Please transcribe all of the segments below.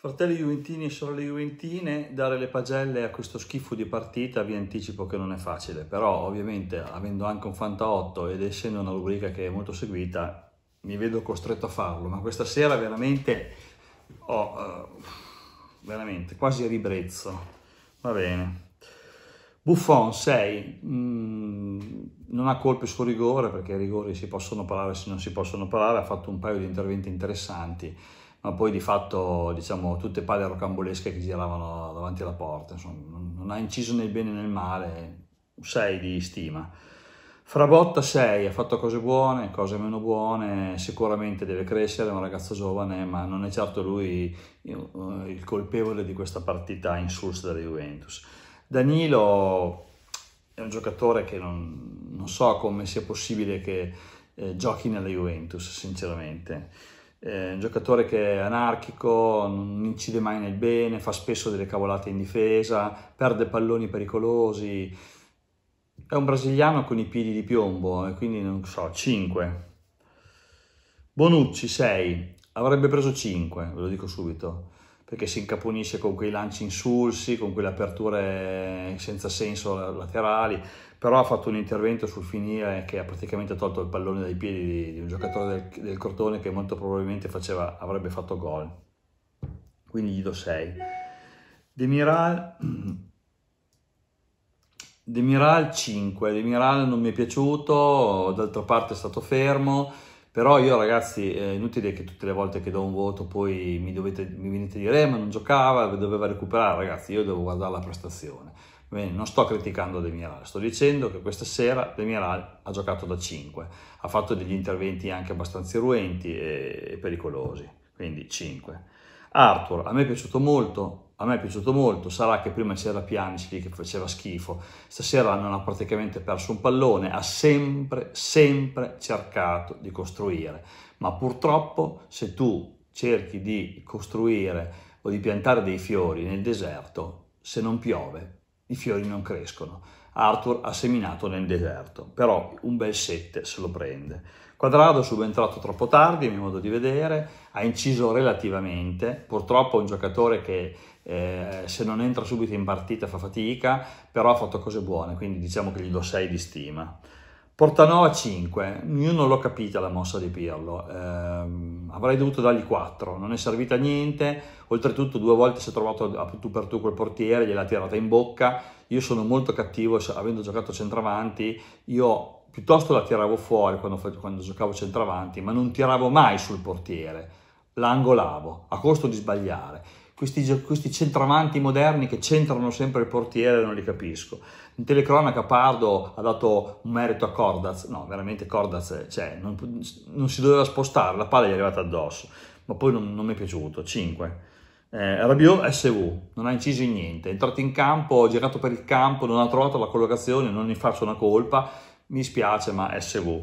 Fratelli Juventini e sorelle Juventine, dare le pagelle a questo schifo di partita vi anticipo che non è facile, però ovviamente avendo anche un Fanta 8 ed essendo una rubrica che è molto seguita, mi vedo costretto a farlo, ma questa sera veramente ho uh, veramente quasi ribrezzo. Va bene. Buffon 6, mm, non ha colpi sul rigore perché i rigori si possono parare se non si possono parlare, ha fatto un paio di interventi interessanti ma poi di fatto diciamo tutte palle rocambolesche che giravano davanti alla porta, insomma non ha inciso nel bene né nel male, 6 di stima. Frabotta 6, ha fatto cose buone, cose meno buone, sicuramente deve crescere, è un ragazzo giovane, ma non è certo lui eh, il colpevole di questa partita insulsa della Juventus. Danilo è un giocatore che non, non so come sia possibile che eh, giochi nella Juventus, sinceramente eh, è un giocatore che è anarchico, non incide mai nel bene, fa spesso delle cavolate in difesa, perde palloni pericolosi. È un brasiliano con i piedi di piombo, e eh, quindi non so, 5. Bonucci 6, avrebbe preso 5, ve lo dico subito perché si incaponisce con quei lanci insulsi, con quelle aperture senza senso laterali, però ha fatto un intervento sul finire che ha praticamente tolto il pallone dai piedi di, un giocatore del, del Cortone che molto probabilmente faceva, avrebbe fatto gol. Quindi gli do 6. Demiral, Demiral 5, Demiral non mi è piaciuto, d'altra parte è stato fermo, però io ragazzi, è inutile che tutte le volte che do un voto poi mi, dovete, mi venite a dire eh, ma non giocava, doveva recuperare, ragazzi, io devo guardare la prestazione. Bene, non sto criticando Demiral, sto dicendo che questa sera Demiral ha giocato da 5, ha fatto degli interventi anche abbastanza irruenti e, e pericolosi, quindi 5. Arthur, a me è piaciuto molto, a me è piaciuto molto, sarà che prima c'era Pianic lì che faceva schifo, stasera non ha praticamente perso un pallone, ha sempre, sempre cercato di costruire, ma purtroppo se tu cerchi di costruire o di piantare dei fiori nel deserto, se non piove i fiori non crescono. Arthur ha seminato nel deserto, però un bel 7 se lo prende. Quadrado subentrato troppo tardi, a mio modo di vedere, ha inciso relativamente, purtroppo è un giocatore che eh, se non entra subito in partita fa fatica, però ha fatto cose buone, quindi diciamo che gli do 6 di stima. Portanova 5, io non l'ho capita la mossa di Pirlo, eh, avrei dovuto dargli 4, non è servita a niente, oltretutto due volte si è trovato a tu per tu col portiere, gliel'ha tirata in bocca, io sono molto cattivo, avendo giocato centravanti, io piuttosto la tiravo fuori quando, quando giocavo centravanti, ma non tiravo mai sul portiere, l'angolavo a costo di sbagliare questi, questi centravanti moderni che centrano sempre il portiere non li capisco. In telecronaca Pardo ha dato un merito a Cordaz, no veramente Cordaz cioè, non, non, si doveva spostare, la palla gli è arrivata addosso, ma poi non, non mi è piaciuto, 5. Eh, Rabiot SV, non ha inciso in niente, è entrato in campo, ha girato per il campo, non ha trovato la collocazione, non gli faccio una colpa, mi spiace ma SV.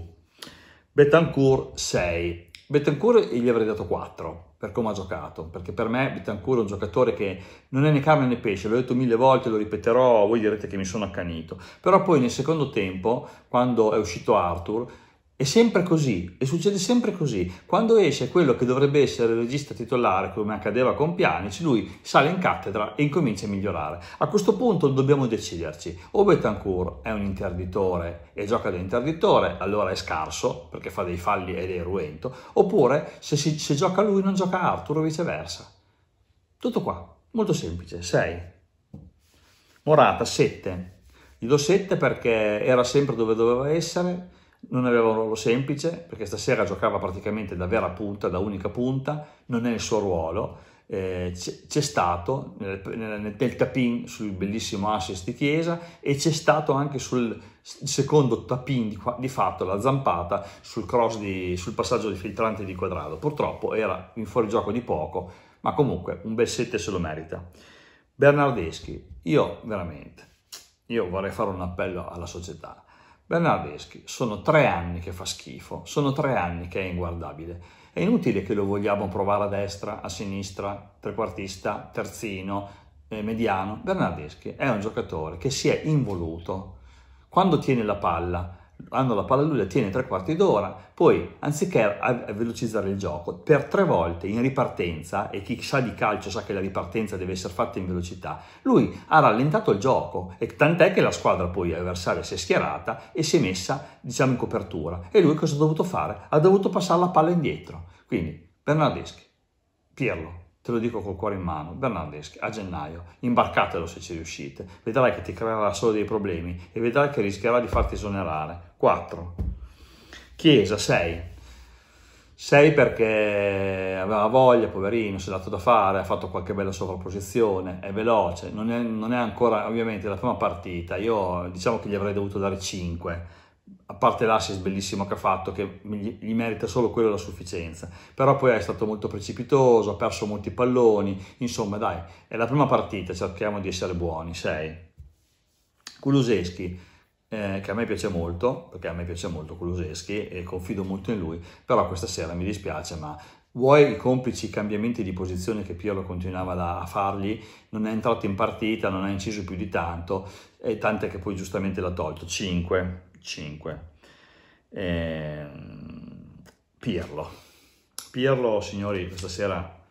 Betancourt 6, Betancourt gli avrei dato 4 per come ha giocato, perché per me Bitancourt è un giocatore che non è né carne né pesce, l'ho detto mille volte, lo ripeterò, voi direte che mi sono accanito, però poi nel secondo tempo, quando è uscito Arthur, è sempre così, e succede sempre così. Quando esce quello che dovrebbe essere il regista titolare, come accadeva con Pianic, lui sale in cattedra e incomincia a migliorare. A questo punto dobbiamo deciderci. O Betancourt è un interditore e gioca da interditore, allora è scarso, perché fa dei falli ed è ruento, oppure se, si, se gioca lui non gioca Arthur o viceversa. Tutto qua, molto semplice. 6. Morata, 7. Gli do 7 perché era sempre dove doveva essere, non aveva un ruolo semplice perché stasera giocava praticamente da vera punta, da unica punta, non è il suo ruolo. Eh, c'è stato nel, nel, nel tapin sul bellissimo assist di Chiesa e c'è stato anche sul secondo tapin di, di, fatto, la zampata sul, di, sul passaggio di filtrante di quadrato. Purtroppo era in fuorigioco di poco, ma comunque un bel 7 se lo merita. Bernardeschi, io veramente, io vorrei fare un appello alla società Bernardeschi, sono tre anni che fa schifo, sono tre anni che è inguardabile. È inutile che lo vogliamo provare a destra, a sinistra, trequartista, terzino, eh, mediano. Bernardeschi è un giocatore che si è involuto. Quando tiene la palla hanno la palla lui, la tiene tre quarti d'ora, poi anziché velocizzare il gioco per tre volte in ripartenza, e chi sa di calcio sa che la ripartenza deve essere fatta in velocità, lui ha rallentato il gioco, e tant'è che la squadra poi avversaria si è schierata e si è messa diciamo in copertura. E lui cosa ha dovuto fare? Ha dovuto passare la palla indietro. Quindi Bernardeschi, Pirlo, te lo dico col cuore in mano, Bernardeschi, a gennaio, imbarcatelo se ci riuscite, vedrai che ti creerà solo dei problemi e vedrai che rischierà di farti esonerare. 4. Chiesa 6. 6 perché aveva voglia, poverino, si è dato da fare, ha fatto qualche bella sovrapposizione, è veloce, non è, non è ancora ovviamente la prima partita, io diciamo che gli avrei dovuto dare 5 a parte l'assist bellissimo che ha fatto, che gli, merita solo quello la sufficienza, però poi è stato molto precipitoso, ha perso molti palloni, insomma dai, è la prima partita, cerchiamo di essere buoni, 6. Kuluseschi, eh, che a me piace molto, perché a me piace molto Kuluseschi e confido molto in lui, però questa sera mi dispiace, ma vuoi i complici cambiamenti di posizione che Pirlo continuava a fargli, non è entrato in partita, non ha inciso più di tanto, e tante che poi giustamente l'ha tolto, 5 5. Eh, Pirlo. Pirlo, signori, questa sera,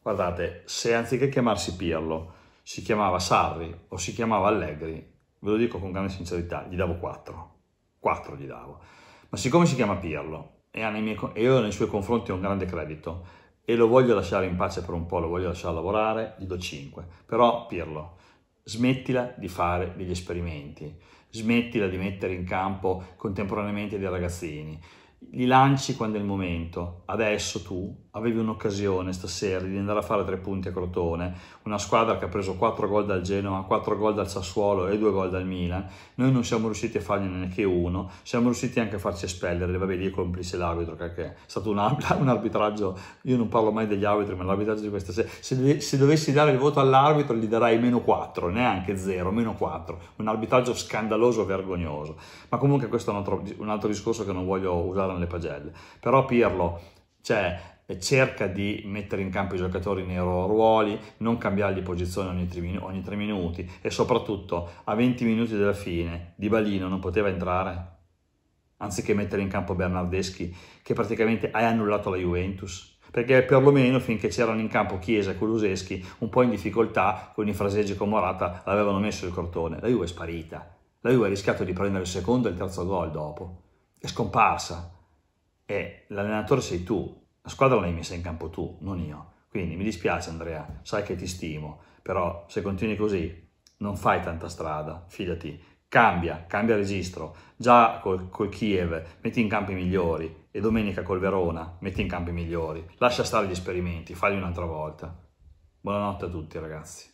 guardate, se anziché chiamarsi Pirlo si chiamava Sarri o si chiamava Allegri, ve lo dico con grande sincerità, gli davo 4. 4 gli davo. Ma siccome si chiama Pirlo e, miei, e io nei suoi confronti ho un grande credito e lo voglio lasciare in pace per un po', lo voglio lasciare lavorare, gli do 5. Però Pirlo, smettila di fare degli esperimenti smettila di mettere in campo contemporaneamente dei ragazzini li lanci quando è il momento. Adesso tu avevi un'occasione stasera di andare a fare tre punti a Crotone, una squadra che ha preso 4 gol dal Genoa, 4 gol dal Sassuolo e 2 gol dal Milan. Noi non siamo riusciti a farne neanche uno, siamo riusciti anche a farci espellere, vabbè lì complice l'arbitro, perché è stato un, arbitraggio, io non parlo mai degli arbitri, ma l'arbitraggio di questa sera, se, se dovessi dare il voto all'arbitro gli darai meno 4, neanche 0, meno 4, un arbitraggio scandaloso, vergognoso. Ma comunque questo è un altro, un altro discorso che non voglio usare sono le pagelle. Però Pirlo cioè, cerca di mettere in campo i giocatori nei loro ruoli, non cambiargli posizione ogni tre, ogni tre minuti e soprattutto a 20 minuti della fine Di Balino non poteva entrare anziché mettere in campo Bernardeschi che praticamente hai annullato la Juventus perché perlomeno finché c'erano in campo Chiesa e Kuluseschi un po' in difficoltà con i fraseggi con Morata l'avevano messo il cortone la Juve è sparita la Juve ha rischiato di prendere il secondo e il terzo gol dopo è scomparsa e l'allenatore sei tu, la squadra l'hai messa in campo tu, non io. Quindi mi dispiace Andrea, sai che ti stimo, però se continui così non fai tanta strada, fidati, cambia, cambia registro, già col, col Kiev metti in campi migliori e domenica col Verona metti in campi migliori, lascia stare gli esperimenti, falli un'altra volta. Buonanotte a tutti ragazzi.